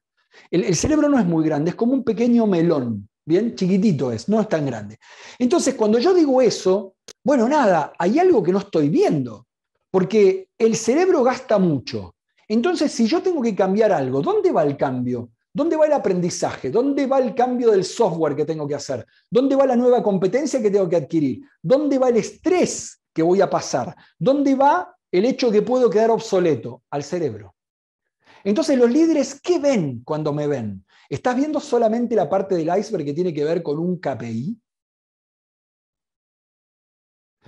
S1: El, cerebro no es muy grande, es como un pequeño melón, ¿bien? Chiquitito es, no es tan grande. Entonces, cuando yo digo eso, bueno, nada, hay algo que no estoy viendo, porque el cerebro gasta mucho. Entonces, si yo tengo que cambiar algo, ¿dónde va el cambio? ¿Dónde va el aprendizaje? ¿Dónde va el cambio del software que tengo que hacer? ¿Dónde va la nueva competencia que tengo que adquirir? ¿Dónde va el estrés que voy a pasar? ¿Dónde va el hecho que puedo quedar obsoleto? Al cerebro. Entonces, los líderes, ¿qué ven cuando me ven? ¿Estás viendo solamente la parte del iceberg que tiene que ver con un KPI?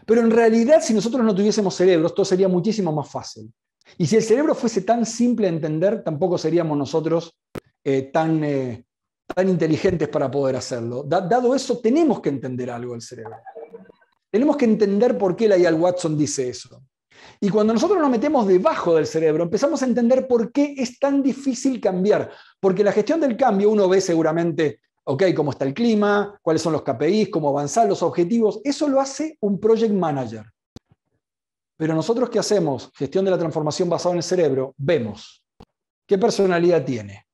S1: Pero en realidad, si nosotros no tuviésemos cerebro, esto sería muchísimo más fácil. Y si el cerebro fuese tan simple a entender, tampoco seríamos nosotros eh, tan, eh, tan inteligentes para poder hacerlo. dado eso, tenemos que entender algo del cerebro. Tenemos que entender por qué la Watson dice eso. Y cuando nosotros nos metemos debajo del cerebro, empezamos a entender por qué es tan difícil cambiar. Porque la gestión del cambio, uno ve seguramente, ok, cómo está el clima, cuáles son los KPIs, cómo avanzar, los objetivos. Eso lo hace un project manager. Pero nosotros, ¿qué hacemos? Gestión de la transformación basada en el cerebro. Vemos qué personalidad tiene,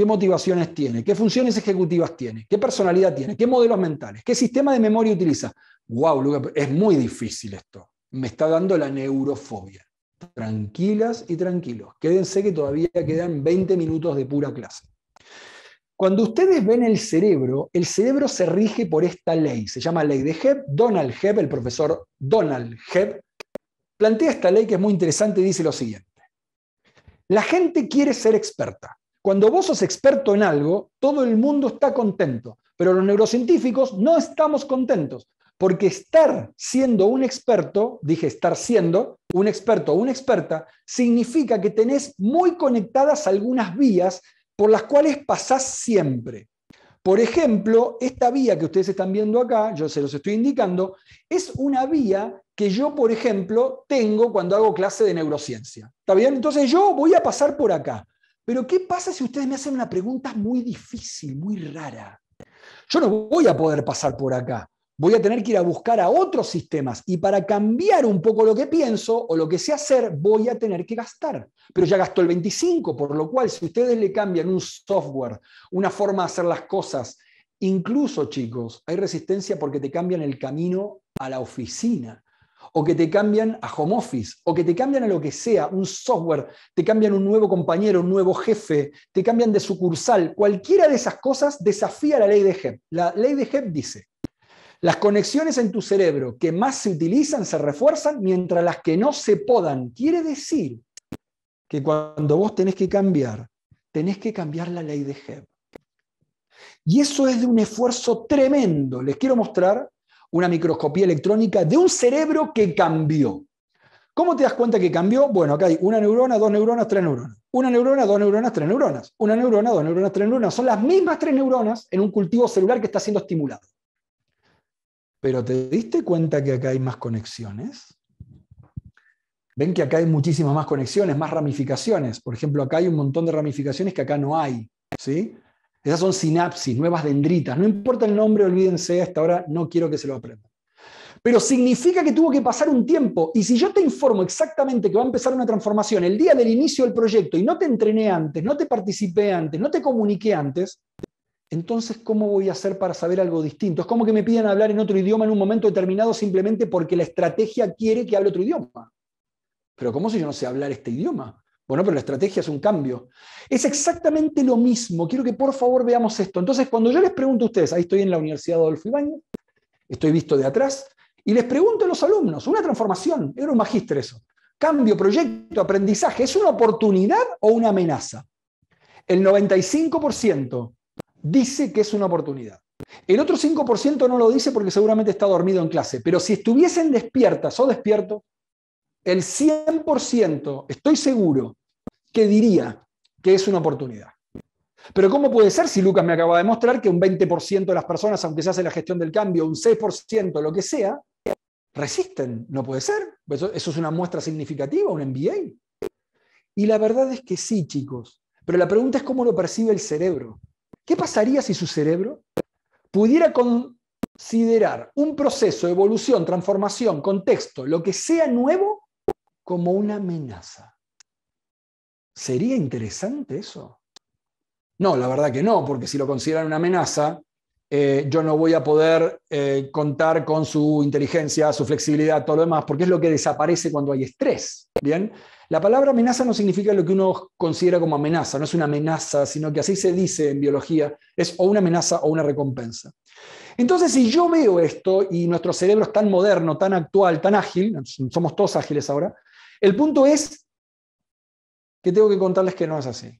S1: qué motivaciones tiene, qué funciones ejecutivas tiene, qué personalidad tiene, qué modelos mentales, qué sistema de memoria utiliza. Wow, es muy difícil esto. Me está dando la neurofobia. Tranquilas y tranquilos. Quédense que todavía quedan 20 minutos de pura clase. Cuando ustedes ven el cerebro, el cerebro se rige por esta ley. Se llama ley de Hebb. Donald Hebb, el profesor Donald Hebb, plantea esta ley que es muy interesante y dice lo siguiente. La gente quiere ser experta. Cuando vos sos experto en algo, todo el mundo está contento, pero los neurocientíficos no estamos contentos, porque estar siendo un experto, dije estar siendo un experto o una experta, significa que tenés muy conectadas algunas vías por las cuales pasás siempre. Por ejemplo, esta vía que ustedes están viendo acá, yo se los estoy indicando, es una vía que yo, por ejemplo, tengo cuando hago clase de neurociencia. ¿Está bien? Entonces yo voy a pasar por acá. Pero ¿qué pasa si ustedes me hacen una pregunta muy difícil, muy rara? Yo no voy a poder pasar por acá. Voy a tener que ir a buscar a otros sistemas y para cambiar un poco lo que pienso o lo que sé hacer, voy a tener que gastar. Pero ya gastó el 25, por lo cual si ustedes le cambian un software, una forma de hacer las cosas, incluso chicos, hay resistencia porque te cambian el camino a la oficina o que te cambian a home office, o que te cambian a lo que sea, un software, te cambian un nuevo compañero, un nuevo jefe, te cambian de sucursal, cualquiera de esas cosas desafía la ley de Hebb. La ley de Hebb dice, las conexiones en tu cerebro que más se utilizan se refuerzan mientras las que no se podan. Quiere decir que cuando vos tenés que cambiar, tenés que cambiar la ley de Hebb. Y eso es de un esfuerzo tremendo. Les quiero mostrar una microscopía electrónica de un cerebro que cambió. ¿Cómo te das cuenta que cambió? Bueno, acá hay una neurona, dos neuronas, tres neuronas. Una neurona, dos neuronas, tres neuronas. Una neurona, dos neuronas, tres neuronas. Son las mismas tres neuronas en un cultivo celular que está siendo estimulado. Pero ¿te diste cuenta que acá hay más conexiones? Ven que acá hay muchísimas más conexiones, más ramificaciones. Por ejemplo, acá hay un montón de ramificaciones que acá no hay. ¿sí? Esas son sinapsis, nuevas dendritas. No importa el nombre, olvídense, hasta ahora no quiero que se lo aprendan. Pero significa que tuvo que pasar un tiempo. Y si yo te informo exactamente que va a empezar una transformación el día del inicio del proyecto y no te entrené antes, no te participé antes, no te comuniqué antes, entonces, ¿cómo voy a hacer para saber algo distinto? Es como que me pidan hablar en otro idioma en un momento determinado simplemente porque la estrategia quiere que hable otro idioma. Pero ¿cómo si yo no sé hablar este idioma? Bueno, pero la estrategia es un cambio. Es exactamente lo mismo. Quiero que por favor veamos esto. Entonces, cuando yo les pregunto a ustedes, ahí estoy en la Universidad Adolfo Ibáñez, estoy visto de atrás, y les pregunto a los alumnos, una transformación, era un magíster eso. Cambio, proyecto, aprendizaje, ¿es una oportunidad o una amenaza? El 95% dice que es una oportunidad. El otro 5% no lo dice porque seguramente está dormido en clase, pero si estuviesen despiertas o despierto, el 100%, estoy seguro, que diría que es una oportunidad. Pero ¿cómo puede ser si Lucas me acaba de mostrar que un 20% de las personas, aunque se hace la gestión del cambio, un 6%, lo que sea, resisten? No puede ser. Eso, eso es una muestra significativa, un MBA. Y la verdad es que sí, chicos. Pero la pregunta es cómo lo percibe el cerebro. ¿Qué pasaría si su cerebro pudiera considerar un proceso, evolución, transformación, contexto, lo que sea nuevo, como una amenaza? ¿Sería interesante eso? No, la verdad que no, porque si lo consideran una amenaza, eh, yo no voy a poder eh, contar con su inteligencia, su flexibilidad, todo lo demás, porque es lo que desaparece cuando hay estrés. Bien, la palabra amenaza no significa lo que uno considera como amenaza, no es una amenaza, sino que así se dice en biología, es o una amenaza o una recompensa. Entonces, si yo veo esto y nuestro cerebro es tan moderno, tan actual, tan ágil, somos todos ágiles ahora, el punto es que tengo que contarles que no es así.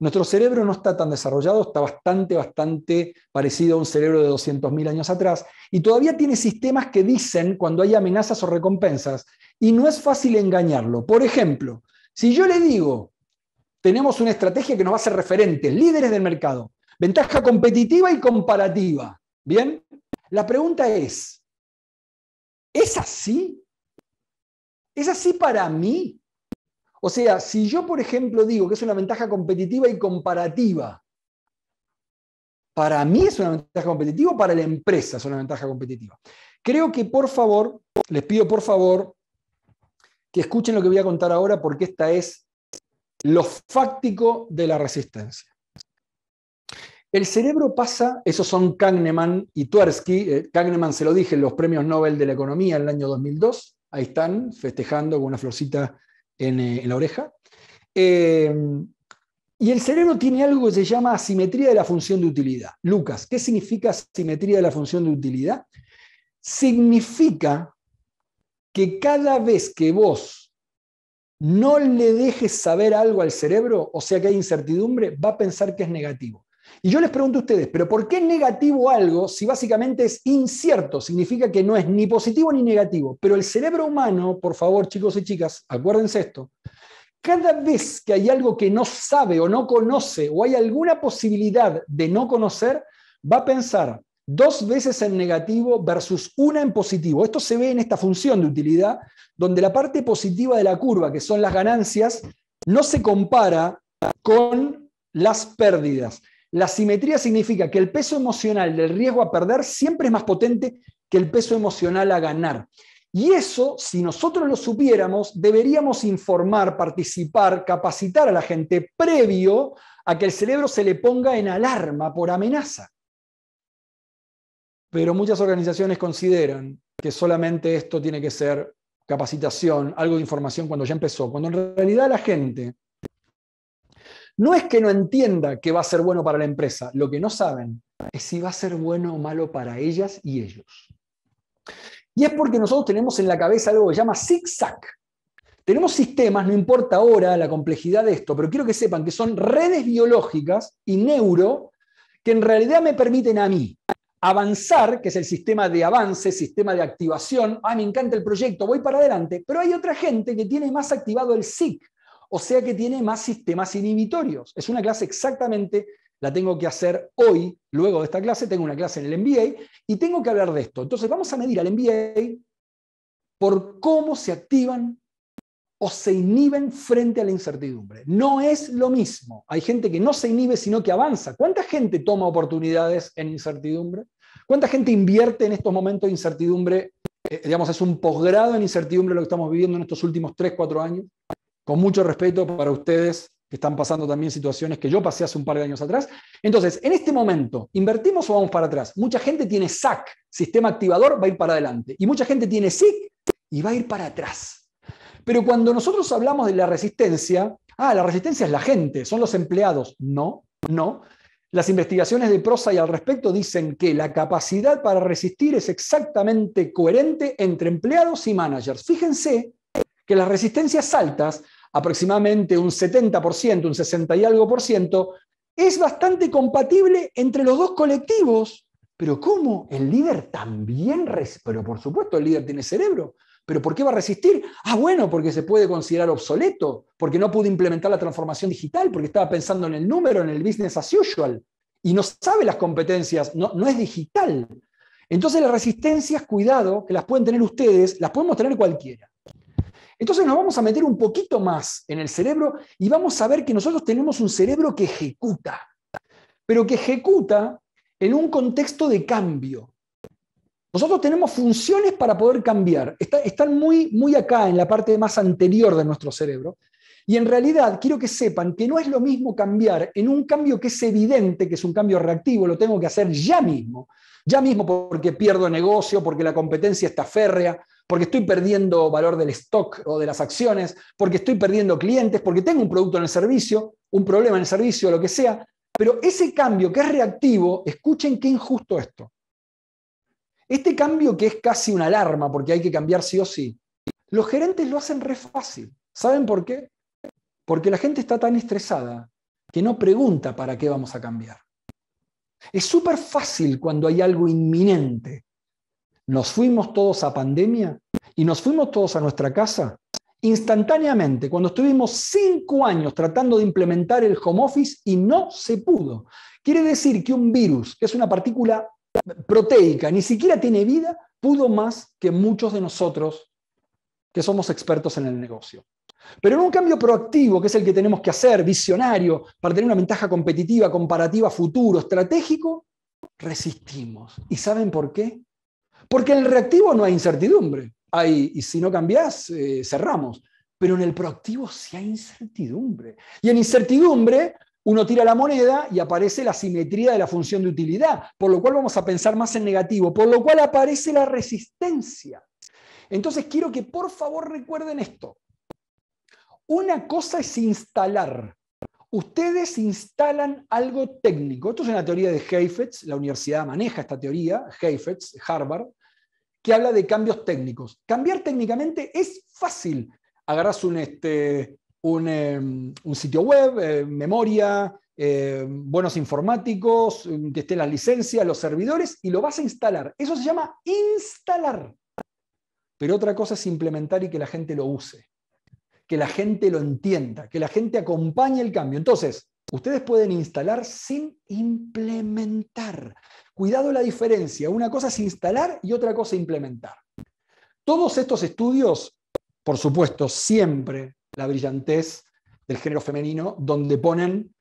S1: Nuestro cerebro no está tan desarrollado, está bastante, bastante parecido a un cerebro de 200.000 años atrás, y todavía tiene sistemas que dicen cuando hay amenazas o recompensas, y no es fácil engañarlo. Por ejemplo, si yo le digo, tenemos una estrategia que nos va a hacer referentes, líderes del mercado, ventaja competitiva y comparativa, ¿bien? La pregunta es, ¿es así? ¿Es así para mí? O sea, si yo, por ejemplo, digo que es una ventaja competitiva y comparativa, para mí es una ventaja competitiva, para la empresa es una ventaja competitiva. Creo que, por favor, les pido por favor que escuchen lo que voy a contar ahora porque esta es lo fáctico de la resistencia. El cerebro pasa, esos son Kahneman y Tversky, eh, Kahneman se lo dije en los premios Nobel de la Economía en el año 2002, ahí están festejando con una florcita eh, en, la oreja. Eh, y el cerebro tiene algo que se llama asimetría de la función de utilidad. Lucas, ¿qué significa asimetría de la función de utilidad? Significa que cada vez que vos no le dejes saber algo al cerebro, o sea que hay incertidumbre, va a pensar que es negativo. Y yo les pregunto a ustedes, ¿pero por qué negativo algo si básicamente es incierto? Significa que no es ni positivo ni negativo. Pero el cerebro humano, por favor, chicos y chicas, acuérdense esto, cada vez que hay algo que no sabe o no conoce o hay alguna posibilidad de no conocer, va a pensar dos veces en negativo versus una en positivo. Esto se ve en esta función de utilidad, donde la parte positiva de la curva, que son las ganancias, no se compara con las pérdidas. La simetría significa que el peso emocional del riesgo a perder siempre es más potente que el peso emocional a ganar. Y eso, si nosotros lo supiéramos, deberíamos informar, participar, capacitar a la gente previo a que el cerebro se le ponga en alarma por amenaza. Pero muchas organizaciones consideran que solamente esto tiene que ser capacitación, algo de información cuando ya empezó, cuando en realidad la gente no es que no entienda que va a ser bueno para la empresa, lo que no saben es si va a ser bueno o malo para ellas y ellos. Y es porque nosotros tenemos en la cabeza algo que se llama zig-zag. Tenemos sistemas, no importa ahora la complejidad de esto, pero quiero que sepan que son redes biológicas y neuro que en realidad me permiten a mí avanzar, que es el sistema de avance, sistema de activación. Ah, me encanta el proyecto, voy para adelante. Pero hay otra gente que tiene más activado el SIC, o sea que tiene más sistemas inhibitorios. Es una clase exactamente, la tengo que hacer hoy, luego de esta clase, tengo una clase en el MBA y tengo que hablar de esto. Entonces vamos a medir al MBA por cómo se activan o se inhiben frente a la incertidumbre. No es lo mismo. Hay gente que no se inhibe, sino que avanza. ¿Cuánta gente toma oportunidades en incertidumbre? ¿Cuánta gente invierte en estos momentos de incertidumbre? Eh, digamos, es un posgrado en incertidumbre lo que estamos viviendo en estos últimos 3, 4 años con mucho respeto para ustedes que están pasando también situaciones que yo pasé hace un par de años atrás. Entonces, en este momento, ¿invertimos o vamos para atrás? Mucha gente tiene SAC, sistema activador, va a ir para adelante. Y mucha gente tiene SIC y va a ir para atrás. Pero cuando nosotros hablamos de la resistencia, ah, la resistencia es la gente, son los empleados. No, no. Las investigaciones de prosa y al respecto dicen que la capacidad para resistir es exactamente coherente entre empleados y managers. Fíjense que las resistencias altas aproximadamente un 70%, un 60 y algo por ciento, es bastante compatible entre los dos colectivos. Pero ¿cómo? El líder también, pero por supuesto el líder tiene cerebro. ¿Pero por qué va a resistir? Ah, bueno, porque se puede considerar obsoleto, porque no pudo implementar la transformación digital, porque estaba pensando en el número, en el business as usual, y no sabe las competencias, no, no es digital. Entonces las resistencias, cuidado, que las pueden tener ustedes, las podemos tener cualquiera. Entonces nos vamos a meter un poquito más en el cerebro y vamos a ver que nosotros tenemos un cerebro que ejecuta, pero que ejecuta en un contexto de cambio. Nosotros tenemos funciones para poder cambiar. están muy, muy acá, en la parte más anterior de nuestro cerebro. Y en realidad quiero que sepan que no es lo mismo cambiar en un cambio que es evidente, que es un cambio reactivo, lo tengo que hacer ya mismo. Ya mismo porque pierdo negocio, porque la competencia está férrea, porque estoy perdiendo valor del stock o de las acciones, porque estoy perdiendo clientes, porque tengo un producto en el servicio, un problema en el servicio, lo que sea. Pero ese cambio que es reactivo, escuchen qué injusto esto. Este cambio que es casi una alarma, porque hay que cambiar sí o sí, los gerentes lo hacen re fácil. ¿Saben por qué? Porque la gente está tan estresada que no pregunta para qué vamos a cambiar. Es súper fácil cuando hay algo inminente nos fuimos todos a pandemia y nos fuimos todos a nuestra casa, instantáneamente, cuando estuvimos cinco años tratando de implementar el home office y no se pudo. Quiere decir que un virus, que es una partícula proteica, ni siquiera tiene vida, pudo más que muchos de nosotros que somos expertos en el negocio. Pero en un cambio proactivo, que es el que tenemos que hacer, visionario, para tener una ventaja competitiva, comparativa, futuro, estratégico, resistimos. ¿Y saben por qué? Porque en el reactivo no hay incertidumbre. y si no cambiás, eh, cerramos. Pero en el proactivo sí hay incertidumbre. Y en incertidumbre uno tira la moneda y aparece la simetría de la función de utilidad, por lo cual vamos a pensar más en negativo, por lo cual aparece la resistencia. Entonces quiero que por favor recuerden esto. Una cosa es instalar. Ustedes instalan algo técnico. Esto es la teoría de Heifetz, la universidad maneja esta teoría, Heifetz, Harvard que habla de cambios técnicos. Cambiar técnicamente es fácil. Agarras un, este, un, em, sitio web, eh, memoria, em, buenos informáticos, em, que estén las licencias, los servidores, y lo vas a instalar. Eso se llama instalar. Pero otra cosa es implementar y que la gente lo use, que la gente lo entienda, que la gente acompañe el cambio. Entonces, Ustedes pueden instalar sin implementar. Cuidado la diferencia. Una cosa es instalar y otra cosa implementar. Todos estos estudios, por supuesto, siempre la brillantez del género femenino, donde ponen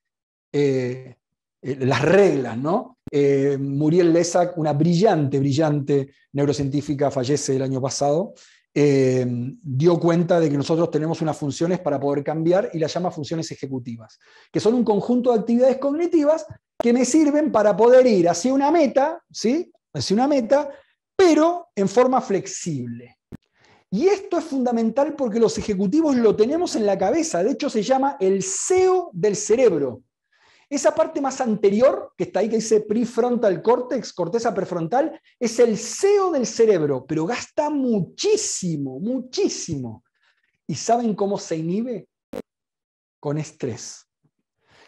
S1: eh, eh, las reglas, ¿no? Eh, Muriel Lezac, una brillante, brillante neurocientífica, fallece el año pasado, eh, dio cuenta de que nosotros tenemos unas funciones para poder cambiar y las llama funciones ejecutivas, que son un conjunto de actividades cognitivas que me sirven para poder ir hacia una meta, ¿sí? Hacia una meta, pero en forma flexible. Y esto es fundamental porque los ejecutivos lo tenemos en la cabeza, de hecho se llama el CEO del cerebro. Esa parte más anterior, que está ahí, que dice prefrontal cortex, corteza prefrontal, es el CEO del cerebro, pero gasta muchísimo, muchísimo. ¿Y saben cómo se inhibe? Con estrés.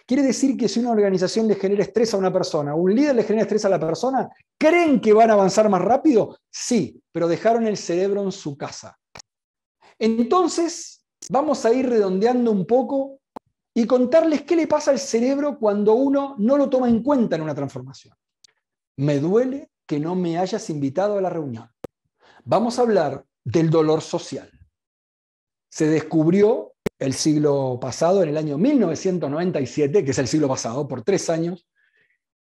S1: Quiere decir que si una organización le genera estrés a una persona, un líder le genera estrés a la persona, ¿creen que van a avanzar más rápido? Sí, pero dejaron el cerebro en su casa. Entonces, vamos a ir redondeando un poco y contarles qué le pasa al cerebro cuando uno no lo toma en cuenta en una transformación. Me duele que no me hayas invitado a la reunión. Vamos a hablar del dolor social. Se descubrió el siglo pasado, en el año 1997, que es el siglo pasado, por tres años,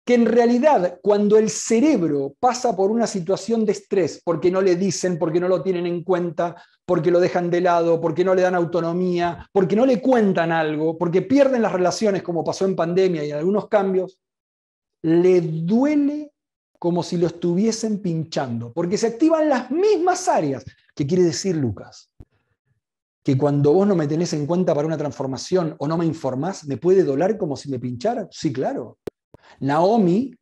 S1: que en realidad cuando el cerebro pasa por una situación de estrés, porque no le dicen, porque no lo tienen en cuenta, porque lo dejan de lado, porque no le dan autonomía, porque no le cuentan algo, porque pierden las relaciones como pasó en pandemia y en algunos cambios, le duele como si lo estuviesen pinchando, porque se activan las mismas áreas. ¿Qué quiere decir Lucas? Que cuando vos no me tenés en cuenta para una transformación o no me informás, ¿me puede doler como si me pinchara? Sí, claro. Naomi,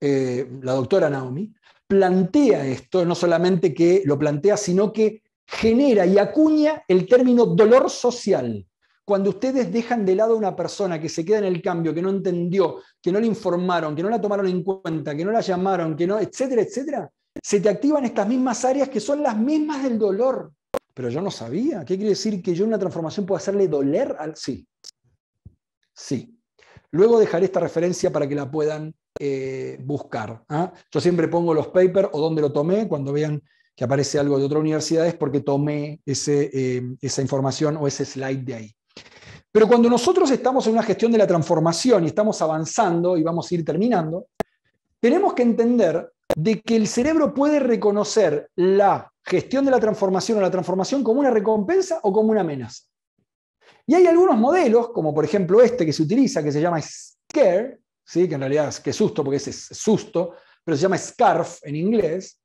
S1: eh, la doctora Naomi, plantea esto, no solamente que lo plantea, sino que genera y acuña el término dolor social. Cuando ustedes dejan de lado a una persona que se queda en el cambio, que no entendió, que no le informaron, que no la tomaron en cuenta, que no la llamaron, que no, etcétera, etcétera, se te activan estas mismas áreas que son las mismas del dolor. Pero yo no sabía. ¿Qué quiere decir que yo una transformación puedo hacerle doler al sí? Sí. Luego dejaré esta referencia para que la puedan eh, buscar. ¿ah? Yo siempre pongo los papers o dónde lo tomé, cuando vean que aparece algo de otra universidad es porque tomé eh, esa información o ese slide de ahí. Pero cuando nosotros estamos en una gestión de la transformación y estamos avanzando y vamos a ir terminando, tenemos que entender de que el cerebro puede reconocer la gestión de la transformación o la transformación como una recompensa o como una amenaza. Y hay algunos modelos, como por ejemplo este que se utiliza, que se llama Scare, ¿sí? que en realidad es que susto, porque ese es susto, pero se llama Scarf en inglés,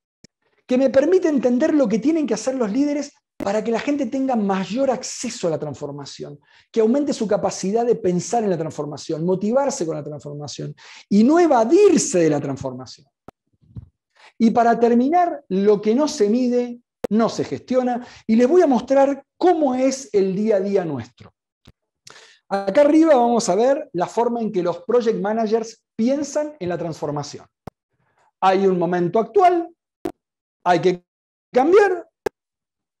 S1: que me permite entender lo que tienen que hacer los líderes para que la gente tenga mayor acceso a la transformación, que aumente su capacidad de pensar en la transformación, motivarse con la transformación y no evadirse de la transformación. Y para terminar, lo que no se mide no se gestiona y les voy a mostrar cómo es el día a día nuestro. Acá arriba vamos a ver la forma en que los project managers piensan en la transformación. Hay un momento actual, hay que cambiar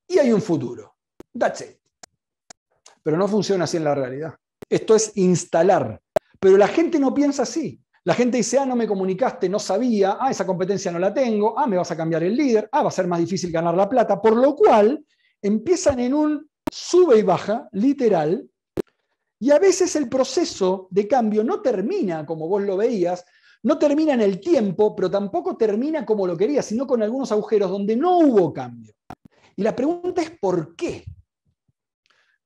S1: y hay un futuro. That's it. Pero no funciona así en la realidad. Esto es instalar. Pero la gente no piensa así. La gente dice, ah, no me comunicaste, no sabía, ah, esa competencia no la tengo, ah, me vas a cambiar el líder, ah, va a ser más difícil ganar la plata, por lo cual empiezan en un sube y baja, literal, y a veces el proceso de cambio no termina como vos lo veías, no termina en el tiempo, pero tampoco termina como lo querías, sino con algunos agujeros donde no hubo cambio. Y la pregunta es, ¿por qué?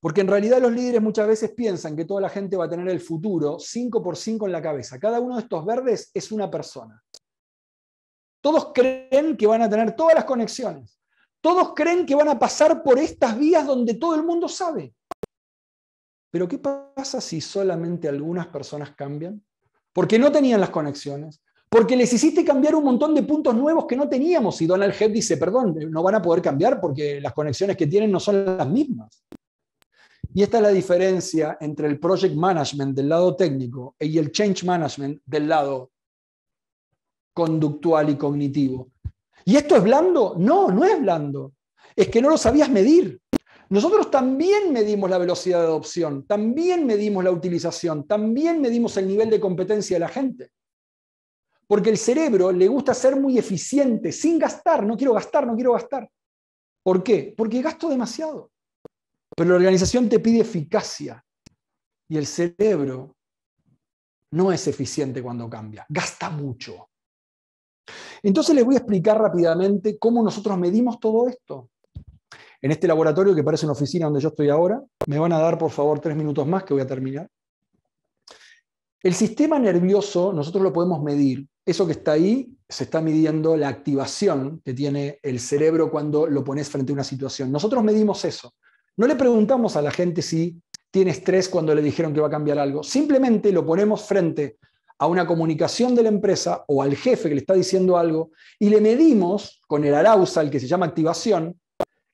S1: Porque en realidad los líderes muchas veces piensan que toda la gente va a tener el futuro 5 por 5 en la cabeza. Cada uno de estos verdes es una persona. Todos creen que van a tener todas las conexiones. Todos creen que van a pasar por estas vías donde todo el mundo sabe. Pero ¿qué pasa si solamente algunas personas cambian? Porque no tenían las conexiones. Porque les hiciste cambiar un montón de puntos nuevos que no teníamos. Y Donald Head dice, perdón, no van a poder cambiar porque las conexiones que tienen no son las mismas. Y esta es la diferencia entre el project management del lado técnico y el change management del lado conductual y cognitivo. ¿Y esto es blando? No, no es blando. Es que no lo sabías medir. Nosotros también medimos la velocidad de adopción, también medimos la utilización, también medimos el nivel de competencia de la gente. Porque el cerebro le gusta ser muy eficiente, sin gastar, no quiero gastar, no quiero gastar. ¿Por qué? Porque gasto demasiado. Pero la organización te pide eficacia y el cerebro no es eficiente cuando cambia, gasta mucho. Entonces les voy a explicar rápidamente cómo nosotros medimos todo esto. En este laboratorio que parece una oficina donde yo estoy ahora, me van a dar por favor tres minutos más que voy a terminar. El sistema nervioso nosotros lo podemos medir. Eso que está ahí se está midiendo la activación que tiene el cerebro cuando lo pones frente a una situación. Nosotros medimos eso. No le preguntamos a la gente si tiene estrés cuando le dijeron que va a cambiar algo. Simplemente lo ponemos frente a una comunicación de la empresa o al jefe que le está diciendo algo y le medimos con el arousal que se llama activación,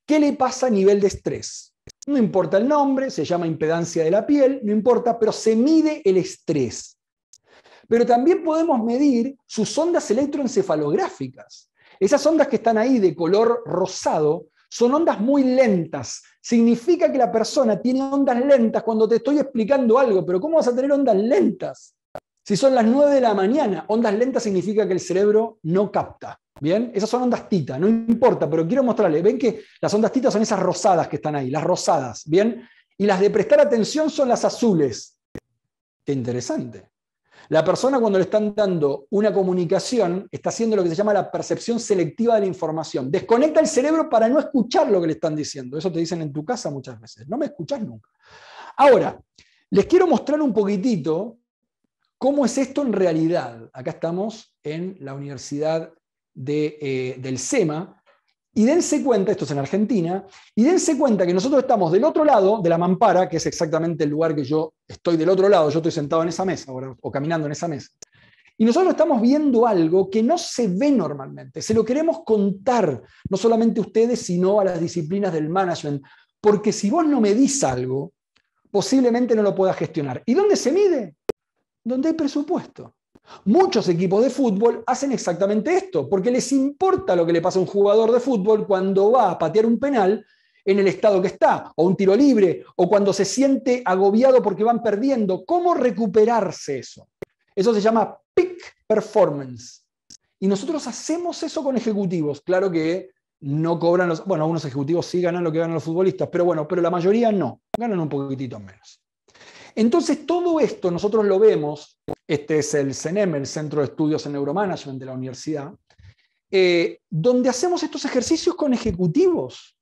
S1: qué le pasa a nivel de estrés. No importa el nombre, se llama impedancia de la piel, no importa, pero se mide el estrés. Pero también podemos medir sus ondas electroencefalográficas. Esas ondas que están ahí de color rosado son ondas muy lentas, Significa que la persona tiene ondas lentas cuando te estoy explicando algo, pero ¿cómo vas a tener ondas lentas? Si son las 9 de la mañana, ondas lentas significa que el cerebro no capta. Bien, esas son ondas tita, no importa, pero quiero mostrarles. Ven que las ondas titas son esas rosadas que están ahí, las rosadas, ¿bien? Y las de prestar atención son las azules. Qué interesante. La persona cuando le están dando una comunicación está haciendo lo que se llama la percepción selectiva de la información. Desconecta el cerebro para no escuchar lo que le están diciendo. Eso te dicen en tu casa muchas veces. No me escuchas nunca. Ahora, les quiero mostrar un poquitito cómo es esto en realidad. Acá estamos en la Universidad eh, del SEMA, y dense cuenta, esto es en Argentina, y dense cuenta que nosotros estamos del otro lado de la mampara, que es exactamente el lugar que yo estoy del otro lado, yo estoy sentado en esa mesa o caminando en esa mesa. Y nosotros estamos viendo algo que no se ve normalmente, se lo queremos contar, no solamente a ustedes, sino a las disciplinas del management, porque si vos no medís algo, posiblemente no lo puedas gestionar. ¿Y dónde se mide? Donde hay presupuesto. Muchos equipos de fútbol hacen exactamente esto, porque les importa lo que le pasa a un jugador de fútbol cuando va a patear un penal en el estado que está, o un tiro libre, o cuando se siente agobiado porque van perdiendo. ¿Cómo recuperarse eso? Eso se llama peak performance. Y nosotros hacemos eso con ejecutivos. Claro que no cobran los... Bueno, algunos ejecutivos sí ganan lo que ganan los futbolistas, pero bueno, pero la mayoría no. Ganan un poquitito menos. Entonces, todo esto nosotros lo vemos, este es el CENEM, el Centro de Estudios en Neuromanagement de la universidad, eh, donde hacemos estos ejercicios con ejecutivos.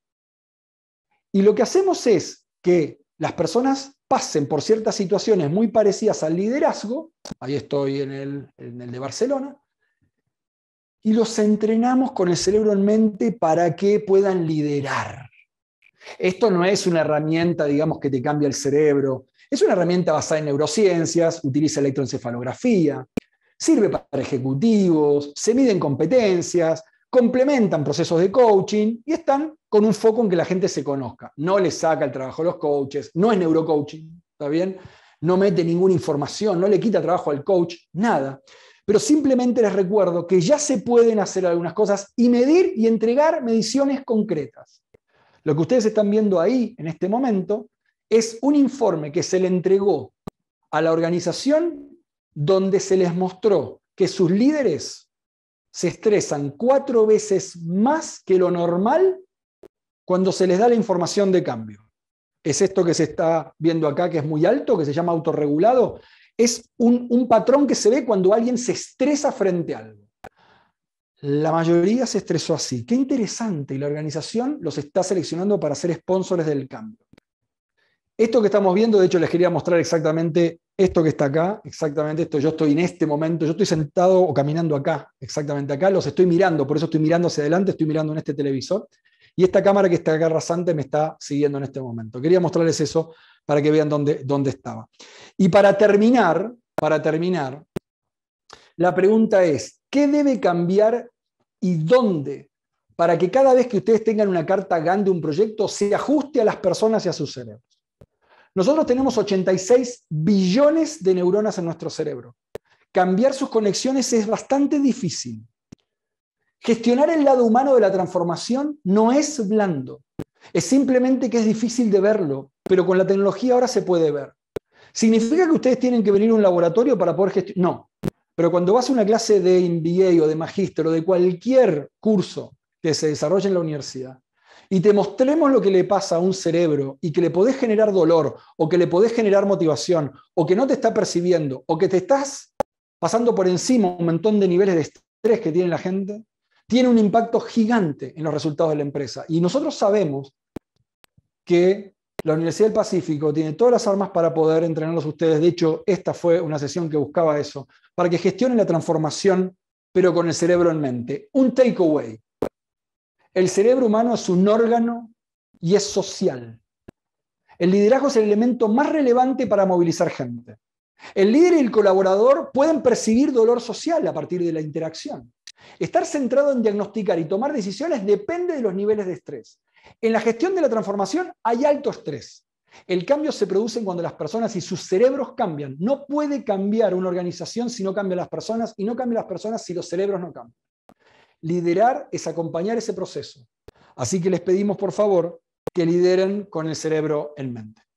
S1: Y lo que hacemos es que las personas pasen por ciertas situaciones muy parecidas al liderazgo, ahí estoy en el de Barcelona, y los entrenamos con el cerebro en mente para que puedan liderar. Esto no es una herramienta, digamos, que te cambia el cerebro. Es una herramienta basada en neurociencias, utiliza electroencefalografía, sirve para ejecutivos, se miden competencias, complementan procesos de coaching y están con un foco en que la gente se conozca. No le saca el trabajo a los coaches, no es neurocoaching, ¿está bien? No mete ninguna información, no le quita trabajo al coach, nada. Pero simplemente les recuerdo que ya se pueden hacer algunas cosas y medir y entregar mediciones concretas. Lo que ustedes están viendo ahí, en este momento, es un informe que se le entregó a la organización donde se les mostró que sus líderes se estresan cuatro veces más que lo normal cuando se les da la información de cambio. Es esto que se está viendo acá, que es muy alto, que se llama autorregulado. Es un, patrón que se ve cuando alguien se estresa frente a algo. La mayoría se estresó así. Qué interesante, y la organización los está seleccionando para ser sponsores del cambio. Esto que estamos viendo, de hecho les quería mostrar exactamente esto que está acá, exactamente esto, yo estoy en este momento, yo estoy sentado o caminando acá, exactamente acá, los estoy mirando, por eso estoy mirando hacia adelante, estoy mirando en este televisor, y esta cámara que está acá rasante me está siguiendo en este momento. Quería mostrarles eso para que vean dónde, dónde estaba. Y para terminar, para terminar, la pregunta es, ¿qué debe cambiar y dónde para que cada vez que ustedes tengan una carta GAN de un proyecto se ajuste a las personas y a sus cerebros? Nosotros tenemos 86 billones de neuronas en nuestro cerebro. Cambiar sus conexiones es bastante difícil. Gestionar el lado humano de la transformación no es blando. Es simplemente que es difícil de verlo, pero con la tecnología ahora se puede ver. ¿Significa que ustedes tienen que venir a un laboratorio para poder gestionar? No. Pero cuando vas a una clase de MBA o de magíster o de cualquier curso que se desarrolle en la universidad y te mostremos lo que le pasa a un cerebro y que le podés generar dolor o que le podés generar motivación o que no te está percibiendo o que te estás pasando por encima un montón de niveles de estrés que tiene la gente, tiene un impacto gigante en los resultados de la empresa. Y nosotros sabemos que la Universidad del Pacífico tiene todas las armas para poder entrenarlos ustedes. De hecho, esta fue una sesión que buscaba eso, para que gestionen la transformación, pero con el cerebro en mente. Un takeaway. El cerebro humano es un órgano y es social. El liderazgo es el elemento más relevante para movilizar gente. El líder y el colaborador pueden percibir dolor social a partir de la interacción. Estar centrado en diagnosticar y tomar decisiones depende de los niveles de estrés. En la gestión de la transformación hay alto estrés. El cambio se produce cuando las personas y sus cerebros cambian. No puede cambiar una organización si no cambian las personas y no cambian las personas si los cerebros no cambian. Liderar es acompañar ese proceso. Así que les pedimos, por favor, que lideren con el cerebro en mente.